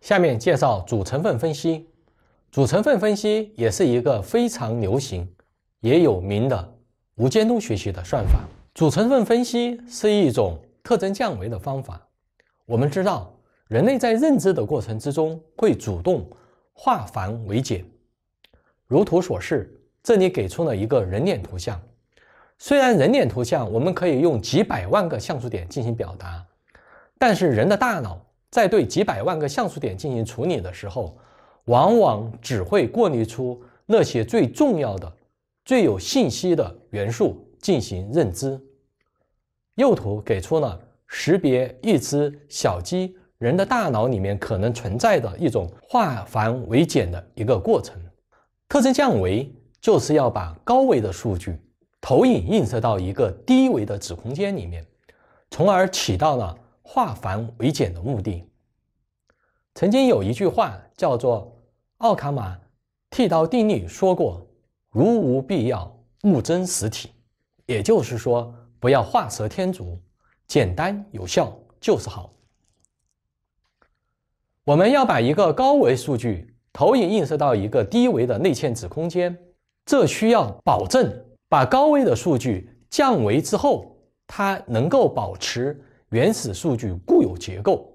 下面介绍主成分分析。主成分分析也是一个非常流行、也有名的无监督学习的算法。主成分分析是一种特征降维的方法。我们知道，人类在认知的过程之中会主动化繁为简。如图所示，这里给出了一个人脸图像。虽然人脸图像我们可以用几百万个像素点进行表达，但是人的大脑。在对几百万个像素点进行处理的时候，往往只会过滤出那些最重要的、最有信息的元素进行认知。右图给出了识别一只小鸡人的大脑里面可能存在的一种化繁为简的一个过程。特征降维就是要把高维的数据投影映射到一个低维的子空间里面，从而起到了。化繁为简的目的。曾经有一句话叫做“奥卡马剃刀定律”，说过：“如无必要，勿增实体。”也就是说，不要画蛇添足，简单有效就是好。我们要把一个高维数据投影映射到一个低维的内嵌子空间，这需要保证把高维的数据降维之后，它能够保持。原始数据固有结构，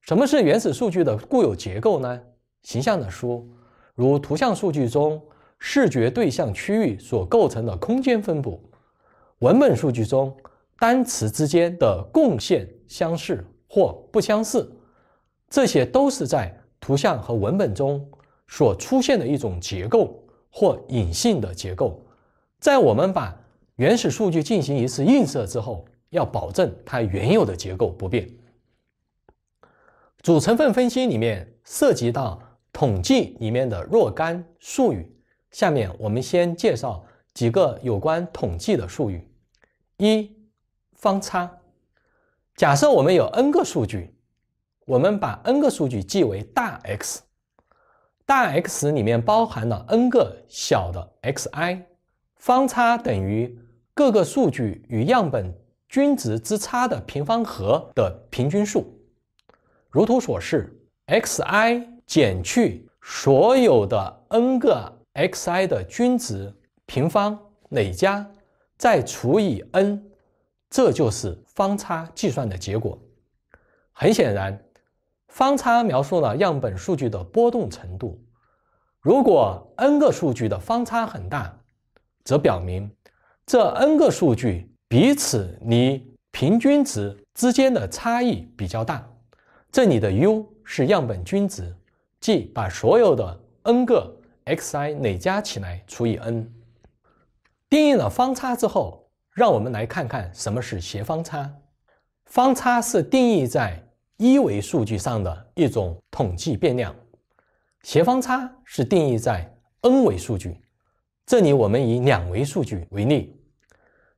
什么是原始数据的固有结构呢？形象的说，如图像数据中视觉对象区域所构成的空间分布，文本数据中单词之间的共线相似或不相似，这些都是在图像和文本中所出现的一种结构或隐性的结构。在我们把原始数据进行一次映射之后。要保证它原有的结构不变。主成分分析里面涉及到统计里面的若干术语，下面我们先介绍几个有关统计的术语。一方差，假设我们有 n 个数据，我们把 n 个数据记为大 X，大 X 里面包含了 n 个小的 x i，方差等于各个数据与样本。均值之差的平方和的平均数，如图所示，x_i 减去所有的 n 个 x_i 的均值平方累加，再除以 n，这就是方差计算的结果。很显然，方差描述了样本数据的波动程度。如果 n 个数据的方差很大，则表明这 n 个数据。彼此离平均值之间的差异比较大，这里的 u 是样本均值，即把所有的 n 个 xi 累加起来除以 n。定义了方差之后，让我们来看看什么是斜方差。方差是定义在一维数据上的一种统计变量，斜方差是定义在 n 维数据。这里我们以两维数据为例。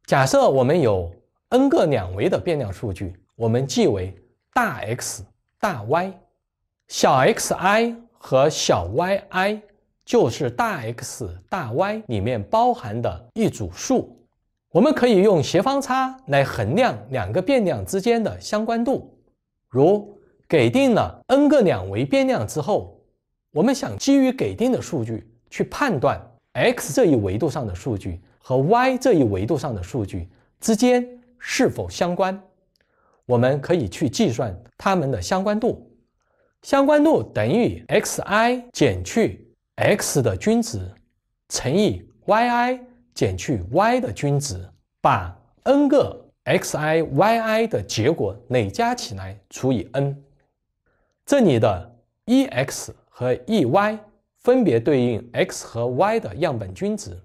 假设我们有 n 个两维的变量数据，我们记为大 X 大 Y，小 x i 和小 y i 就是大 X 大 Y 里面包含的一组数。我们可以用斜方差来衡量两个变量之间的相关度。如给定了 n 个两维变量之后，我们想基于给定的数据去判断 x 这一维度上的数据。和 y 这一维度上的数据之间是否相关，我们可以去计算它们的相关度。相关度等于 x_i 减去 x 的均值乘以 y_i 减去 y 的均值，把 n 个 x_i y_i 的结果累加起来除以 n。这里的 e_x 和 e_y 分别对应 x 和 y 的样本均值。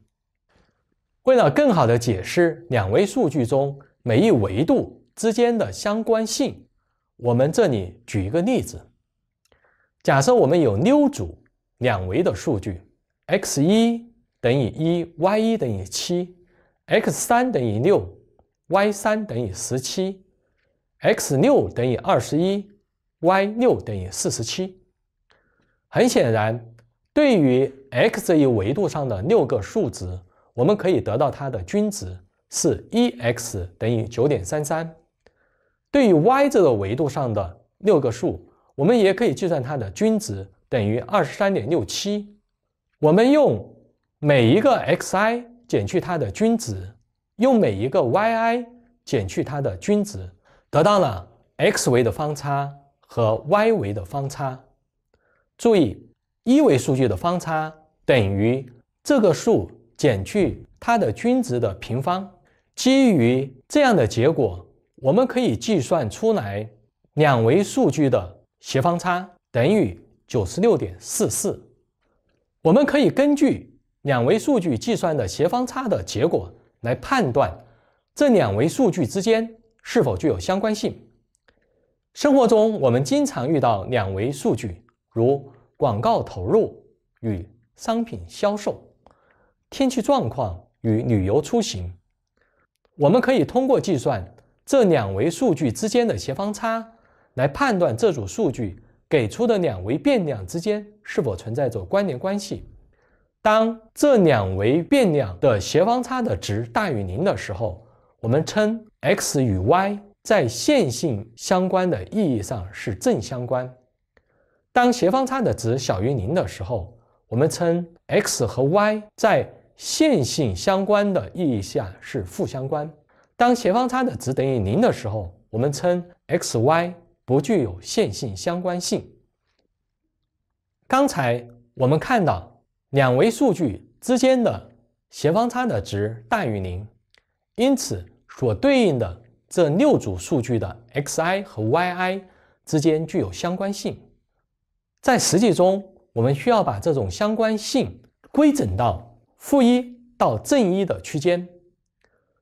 为了更好的解释两维数据中每一维度之间的相关性，我们这里举一个例子。假设我们有六组两维的数据，x 一等于一，y 一等于七；x 三等于六，y 三等于十七；x 六等于二十一，y 六等于四十七。很显然，对于 x 这一维度上的六个数值。我们可以得到它的均值是 e x 等于九点三三，对于 y 这个维度上的六个数，我们也可以计算它的均值等于二十三点六七。我们用每一个 xi 减去它的均值，用每一个 yi 减去它的均值，得到了 x 维的方差和 y 维的方差。注意，一维数据的方差等于这个数。减去它的均值的平方。基于这样的结果，我们可以计算出来，两维数据的斜方差等于九十六点四四。我们可以根据两维数据计算的斜方差的结果来判断，这两维数据之间是否具有相关性。生活中，我们经常遇到两维数据，如广告投入与商品销售。天气状况与旅游出行，我们可以通过计算这两维数据之间的协方差来判断这组数据给出的两维变量之间是否存在着关联关系。当这两维变量的协方差的值大于零的时候，我们称 x 与 y 在线性相关的意义上是正相关；当协方差的值小于零的时候，我们称 x 和 y 在线性相关的意义下是负相关。当斜方差的值等于零的时候，我们称 X、Y 不具有线性相关性。刚才我们看到两维数据之间的斜方差的值大于零，因此所对应的这六组数据的 Xi 和 Yi 之间具有相关性。在实际中，我们需要把这种相关性规整到。负一到正一的区间，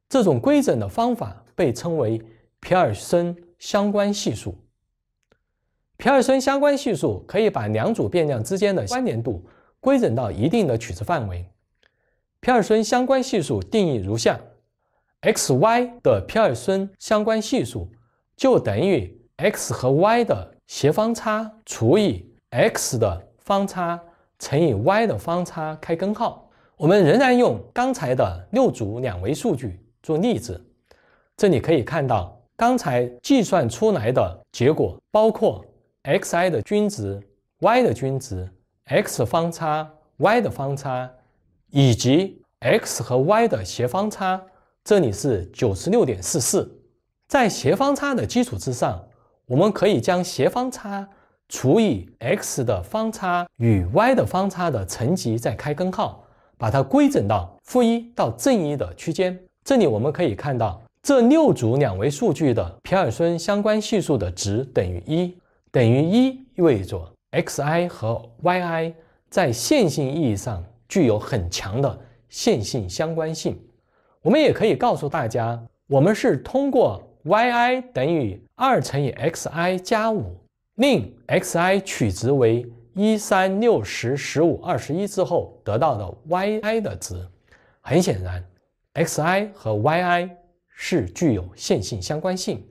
这种规整的方法被称为皮尔森相关系数。皮尔森相关系数可以把两组变量之间的关联度规整到一定的取值范围。皮尔森相关系数定义如下：x、y 的皮尔森相关系数就等于 x 和 y 的斜方差除以 x 的方差乘以 y 的方差开根号。我们仍然用刚才的六组两维数据做例子，这里可以看到刚才计算出来的结果包括 x_i 的均值、y 的均值、x 方差、y 的方差，以及 x 和 y 的斜方差，这里是九十六点四四。在斜方差的基础之上，我们可以将斜方差除以 x 的方差与 y 的方差的乘积，再开根号。把它规整到负一到正一的区间。这里我们可以看到，这六组两维数据的皮尔森相关系数的值等于一，等于一意味着 x_i 和 y_i 在线性意义上具有很强的线性相关性。我们也可以告诉大家，我们是通过 y_i 等于二乘以 x_i 加五，令 x_i 取值为。一三六十十五二十一之后得到的 y_i 的值，很显然 x_i 和 y_i 是具有线性相关性，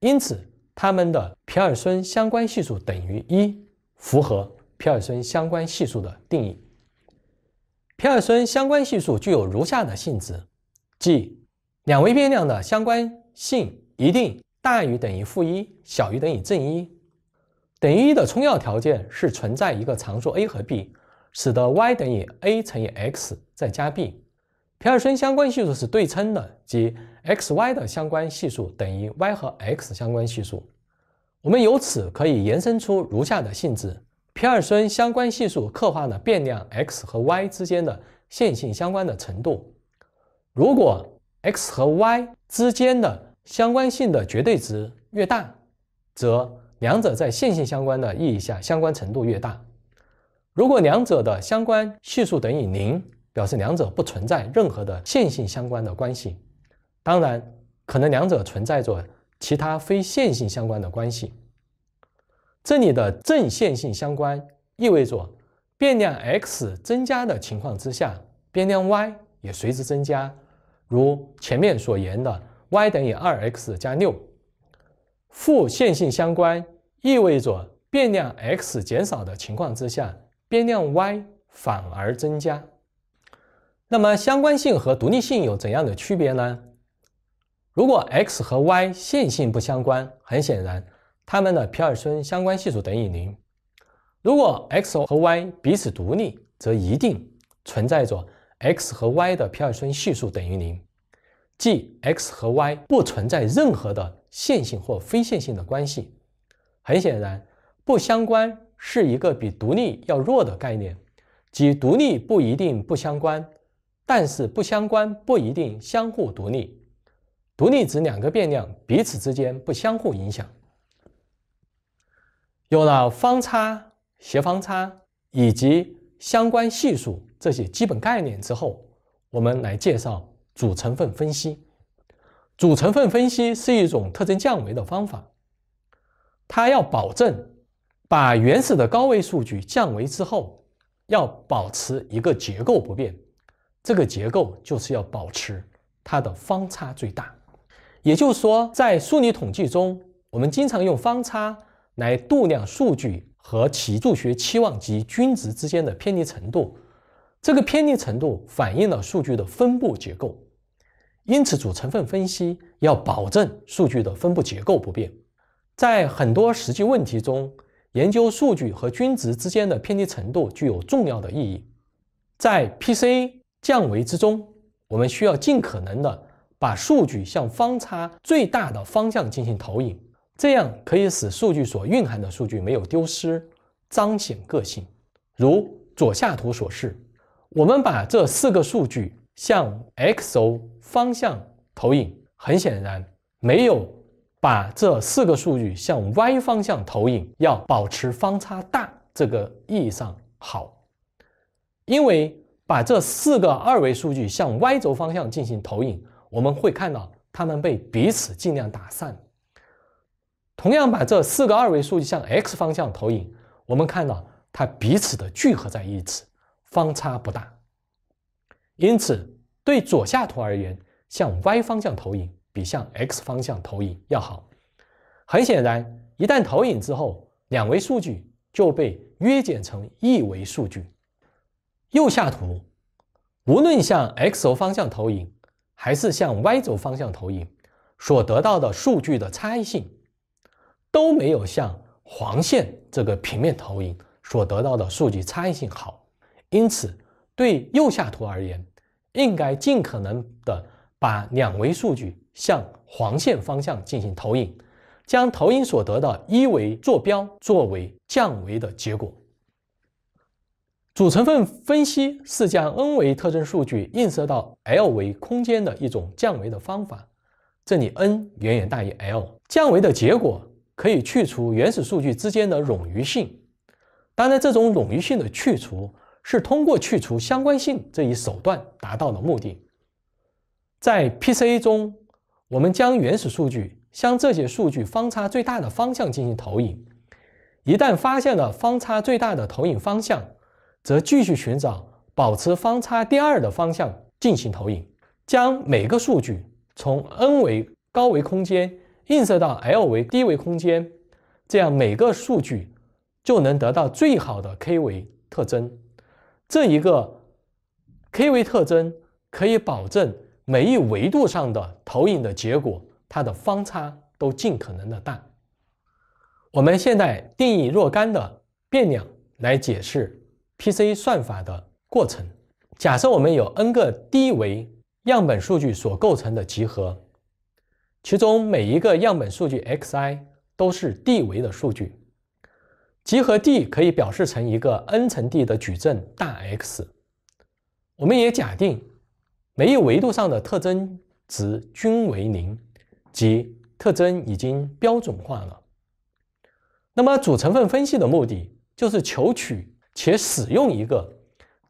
因此它们的皮尔森相关系数等于一，符合皮尔森相关系数的定义。皮尔森相关系数具有如下的性质，即两维变量的相关性一定大于等于负一，小于等于正一。等于一的充要条件是存在一个常数 a 和 b，使得 y 等于 a 乘以 x 再加 b。皮尔森相关系数是对称的，即 x y 的相关系数等于 y 和 x 相关系数。我们由此可以延伸出如下的性质：皮尔森相关系数刻画了变量 x 和 y 之间的线性相关的程度。如果 x 和 y 之间的相关性的绝对值越大，则两者在线性相关的意义下，相关程度越大。如果两者的相关系数等于零，表示两者不存在任何的线性相关的关系。当然，可能两者存在着其他非线性相关的关系。这里的正线性相关意味着变量 x 增加的情况之下，变量 y 也随之增加。如前面所言的，y 等于二 x 加六。负线性相关意味着变量 X 减少的情况之下，变量 Y 反而增加。那么相关性和独立性有怎样的区别呢？如果 X 和 Y 线性不相关，很显然它们的皮尔森相关系数等于零。如果 X 和 Y 彼此独立，则一定存在着 X 和 Y 的皮尔森系数等于零。即 x 和 y 不存在任何的线性或非线性的关系。很显然，不相关是一个比独立要弱的概念，即独立不一定不相关，但是不相关不一定相互独立。独立指两个变量彼此之间不相互影响。有了方差、斜方差以及相关系数这些基本概念之后，我们来介绍。主成分分析，主成分分析是一种特征降维的方法。它要保证把原始的高维数据降维之后，要保持一个结构不变。这个结构就是要保持它的方差最大。也就是说，在数理统计中，我们经常用方差来度量数据和其数学期望及均值之间的偏离程度。这个偏离程度反映了数据的分布结构，因此主成分分析要保证数据的分布结构不变。在很多实际问题中，研究数据和均值之间的偏离程度具有重要的意义。在 PCA 降维之中，我们需要尽可能的把数据向方差最大的方向进行投影，这样可以使数据所蕴含的数据没有丢失，彰显个性。如左下图所示。我们把这四个数据向 x 轴方向投影，很显然没有把这四个数据向 y 方向投影要保持方差大这个意义上好，因为把这四个二维数据向 y 轴方向进行投影，我们会看到它们被彼此尽量打散。同样，把这四个二维数据向 x 方向投影，我们看到它彼此的聚合在一起。方差不大，因此对左下图而言，向 Y 方向投影比向 X 方向投影要好。很显然，一旦投影之后，两维数据就被约减成一维数据。右下图，无论向 X 轴方向投影还是向 Y 轴方向投影，所得到的数据的差异性都没有像黄线这个平面投影所得到的数据差异性好。因此，对右下图而言，应该尽可能的把两维数据向黄线方向进行投影，将投影所得的一维坐标作为降维的结果。主成分分析是将 n 维特征数据映射到 l 维空间的一种降维的方法，这里 n 远远大于 l。降维的结果可以去除原始数据之间的冗余性，当然这种冗余性的去除。是通过去除相关性这一手段达到的目的。在 PCA 中，我们将原始数据向这些数据方差最大的方向进行投影。一旦发现了方差最大的投影方向，则继续寻找保持方差第二的方向进行投影，将每个数据从 n 维高维空间映射到 l 维低维空间，这样每个数据就能得到最好的 k 维特征。这一个 k 维特征可以保证每一维度上的投影的结果，它的方差都尽可能的大。我们现在定义若干的变量来解释 PC 算法的过程。假设我们有 n 个 d 维样本数据所构成的集合，其中每一个样本数据 x_i 都是 d 维的数据。集合 D 可以表示成一个 n 乘 d 的矩阵大 X，我们也假定每一维度上的特征值均为零，即特征已经标准化了。那么主成分分析的目的就是求取且使用一个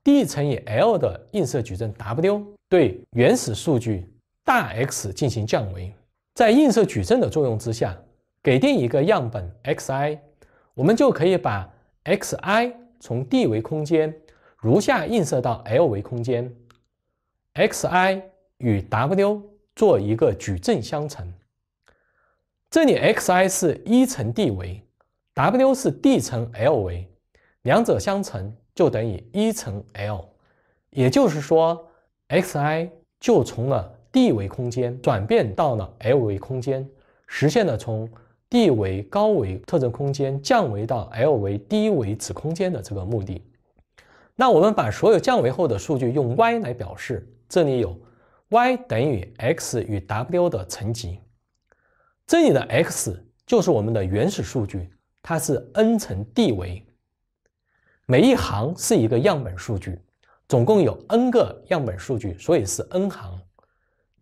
d 乘以 l 的映射矩阵 W 对原始数据大 X 进行降维，在映射矩阵的作用之下，给定一个样本 x_i。我们就可以把 x_i 从 d 维空间如下映射到 l 维空间，x_i 与 w 做一个矩阵相乘。这里 x_i 是一乘 d 维，w 是 d 乘 l 维，两者相乘就等于一乘 l，也就是说，x_i 就从了 d 维空间转变到了 l 维空间，实现了从。d 为高维特征空间降维到 l 为低维子空间的这个目的，那我们把所有降维后的数据用 y 来表示，这里有 y 等于 x 与 w 的乘积，这里的 x 就是我们的原始数据，它是 n 乘 d 维，每一行是一个样本数据，总共有 n 个样本数据，所以是 n 行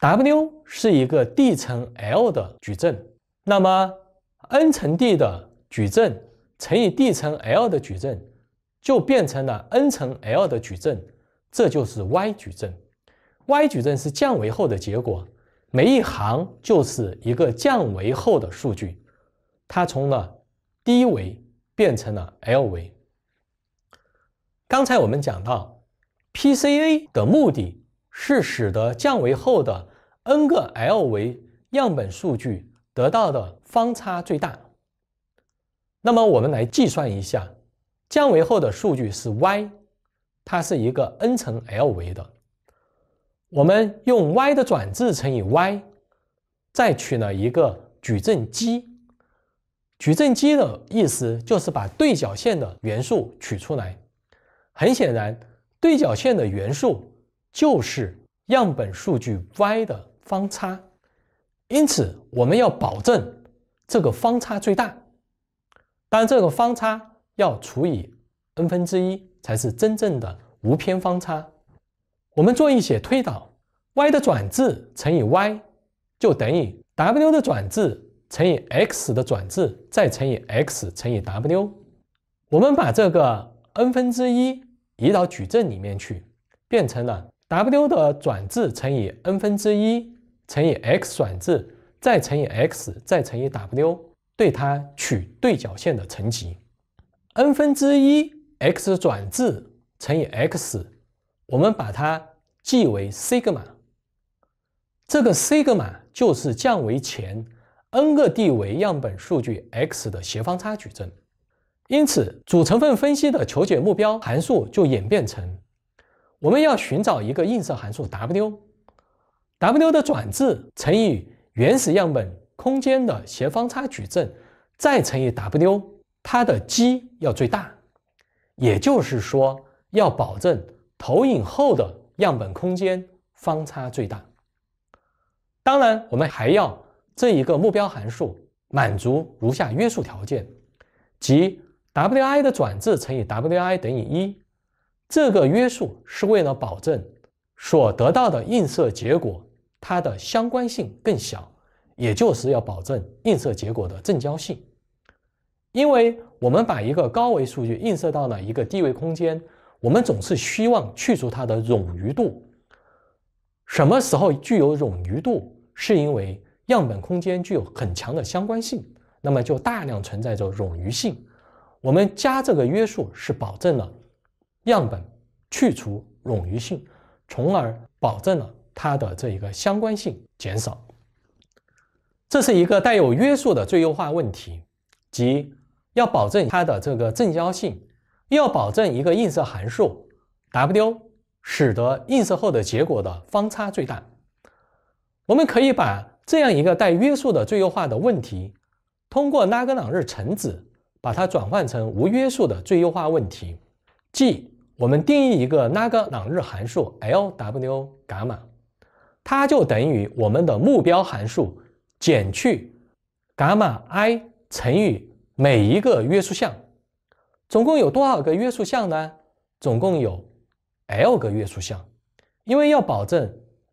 ，w 是一个 d 乘 l 的矩阵，那么。n 乘 d 的矩阵乘以 d 乘 l 的矩阵，就变成了 n 乘 l 的矩阵，这就是 y 矩阵。y 矩阵是降维后的结果，每一行就是一个降维后的数据，它从了低维变成了 l 维。刚才我们讲到，PCA 的目的是使得降维后的 n 个 l 维样本数据。得到的方差最大。那么我们来计算一下，降维后的数据是 y，它是一个 n 乘 l 维的。我们用 y 的转置乘以 y，再取了一个矩阵积。矩阵积的意思就是把对角线的元素取出来。很显然，对角线的元素就是样本数据 y 的方差。因此，我们要保证这个方差最大，但这个方差要除以 n 分之一，才是真正的无偏方差。我们做一些推导，y 的转置乘以 y 就等于 w 的转置乘以 x 的转置再乘以 x 乘以 w。我们把这个 n 分之一移到矩阵里面去，变成了 w 的转置乘以 n 分之一。乘以 X 转置，再乘以 X，再乘以 W，对它取对角线的乘积，n 分之一 X 转置乘以 X，我们把它记为西格玛。这个西格玛就是降维前 n 个 d 为样本数据 X 的斜方差矩阵。因此，主成分分析的求解目标函数就演变成，我们要寻找一个映射函数 W。W 的转置乘以原始样本空间的斜方差矩阵，再乘以 W，它的积要最大，也就是说要保证投影后的样本空间方差最大。当然，我们还要这一个目标函数满足如下约束条件，即 Wi 的转置乘以 Wi 等于一。这个约束是为了保证所得到的映射结果。它的相关性更小，也就是要保证映射结果的正交性。因为我们把一个高维数据映射到了一个低维空间，我们总是希望去除它的冗余度。什么时候具有冗余度？是因为样本空间具有很强的相关性，那么就大量存在着冗余性。我们加这个约束是保证了样本去除冗余性，从而保证了。它的这一个相关性减少，这是一个带有约束的最优化问题，即要保证它的这个正交性，要保证一个映射函数 w，使得映射后的结果的方差最大。我们可以把这样一个带约束的最优化的问题，通过拉格朗日乘子把它转换成无约束的最优化问题，即我们定义一个拉格朗日函数 L w gamma。它就等于我们的目标函数减去伽马 i 乘以每一个约束项，总共有多少个约束项呢？总共有 l 个约束项，因为要保证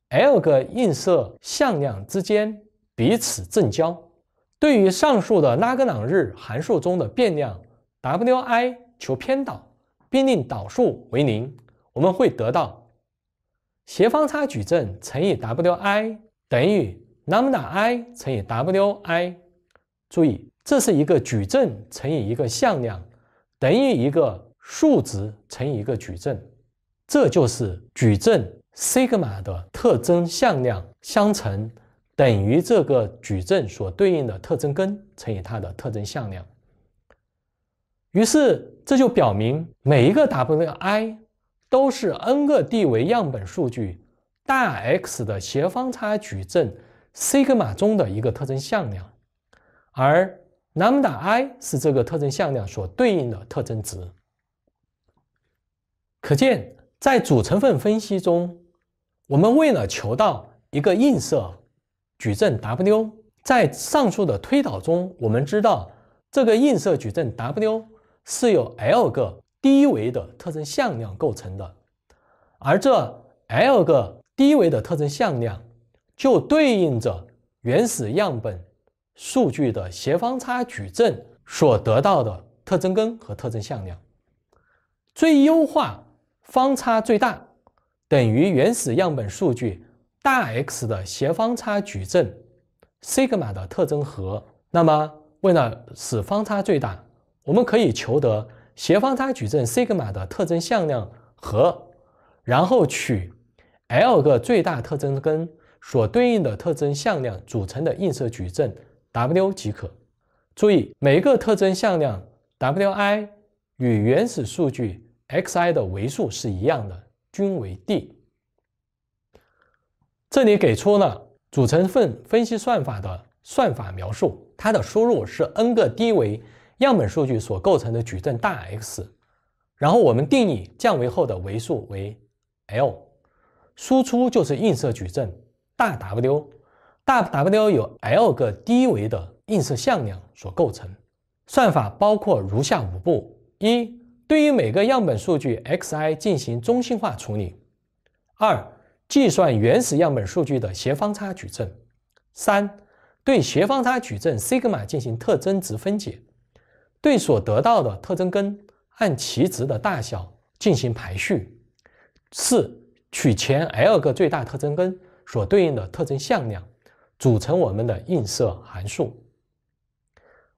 l 个映射向量之间彼此正交。对于上述的拉格朗日函数中的变量 wi，求偏导并令导数为零，我们会得到。斜方差矩阵乘以 W_i 等于 lambda_i 乘以 W_i。注意，这是一个矩阵乘以一个向量，等于一个数值乘以一个矩阵。这就是矩阵 sigma 的特征向量相乘等于这个矩阵所对应的特征根乘以它的特征向量。于是，这就表明每一个 W_i。都是 n 个 d 维样本数据大 X 的斜方差矩阵西格玛中的一个特征向量，而 lambda i 是这个特征向量所对应的特征值。可见，在主成分分析中，我们为了求到一个映射矩阵 W，在上述的推导中，我们知道这个映射矩阵 W 是有 l 个。低维的特征向量构成的，而这 l 个低维的特征向量就对应着原始样本数据的斜方差矩阵所得到的特征根和特征向量。最优化方差最大等于原始样本数据大 X 的斜方差矩阵 Sigma 的特征和。那么，为了使方差最大，我们可以求得。斜方差矩阵 g 格 a 的特征向量和，然后取 L 个最大特征根所对应的特征向量组成的映射矩阵 W 即可。注意，每个特征向量 W_i 与原始数据 x_i 的维数是一样的，均为 d。这里给出了组成分分析算法的算法描述，它的输入是 n 个 d 维。样本数据所构成的矩阵大 X，然后我们定义降维后的维数为 L，输出就是映射矩阵大 W，大 W 有 L 个低维的映射向量所构成。算法包括如下五步：一，对于每个样本数据 Xi 进行中心化处理；二，计算原始样本数据的斜方差矩阵；三，对斜方差矩阵 Sigma 进行特征值分解。对所得到的特征根按其值的大小进行排序。四，取前 l 个最大特征根所对应的特征向量，组成我们的映射函数。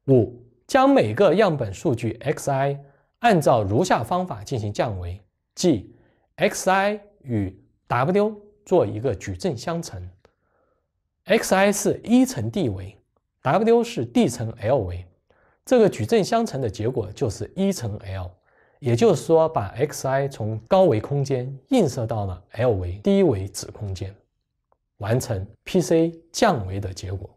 五，将每个样本数据 x_i 按照如下方法进行降维，即 x_i 与 w 做一个矩阵相乘。x_i 是一乘 d 维，w 是 d 乘 l 维。这个矩阵相乘的结果就是一乘 L，也就是说，把 Xi 从高维空间映射到了 L 维低维子空间，完成 PC 降维的结果。